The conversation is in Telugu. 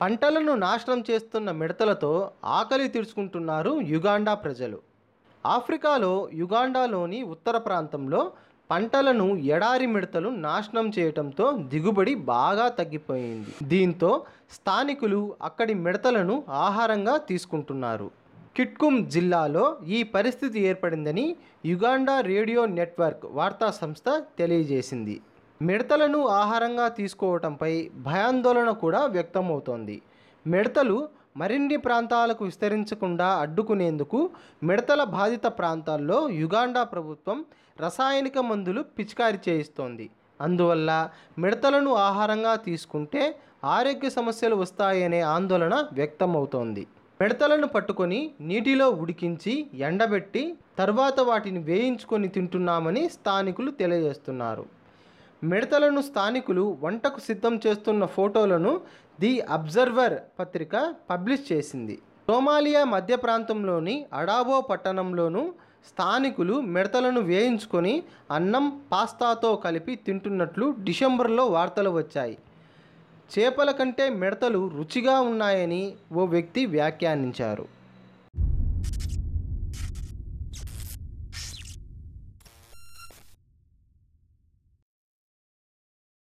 పంటలను నాశనం చేస్తున్న మిడతలతో ఆకలి తీర్చుకుంటున్నారు యుగాండా ప్రజలు ఆఫ్రికాలో యుగాండాలోని ఉత్తర ప్రాంతంలో పంటలను ఎడారి మిడతలు నాశనం చేయటంతో దిగుబడి బాగా తగ్గిపోయింది దీంతో స్థానికులు అక్కడి మిడతలను ఆహారంగా తీసుకుంటున్నారు కిట్కుమ్ జిల్లాలో ఈ పరిస్థితి ఏర్పడిందని యుగాండా రేడియో నెట్వర్క్ వార్తా సంస్థ తెలియజేసింది మిడతలను ఆహారంగా తీసుకోవటంపై భయాందోళన కూడా వ్యక్తమవుతోంది మిడతలు మరిన్ని ప్రాంతాలకు విస్తరించకుండా అడ్డుకునేందుకు మిడతల బాధిత ప్రాంతాల్లో యుగాండా ప్రభుత్వం రసాయనిక మందులు పిచికారీ చేయిస్తోంది అందువల్ల మిడతలను ఆహారంగా తీసుకుంటే ఆరోగ్య సమస్యలు వస్తాయనే ఆందోళన వ్యక్తమవుతోంది మిడతలను పట్టుకొని నీటిలో ఉడికించి ఎండబెట్టి తర్వాత వాటిని వేయించుకొని తింటున్నామని స్థానికులు తెలియజేస్తున్నారు మిడతలను స్థానికులు వంటకు సిద్ధం చేస్తున్న ఫోటోలను ది అబ్జర్వర్ పత్రిక పబ్లిష్ చేసింది సోమాలియా మధ్య ప్రాంతంలోని అడాబో పట్టణంలోనూ స్థానికులు మిడతలను వేయించుకొని అన్నం పాస్తాతో కలిపి తింటున్నట్లు డిసెంబర్లో వార్తలు వచ్చాయి చేపల కంటే మిడతలు రుచిగా ఉన్నాయని ఓ వ్యక్తి వ్యాఖ్యానించారు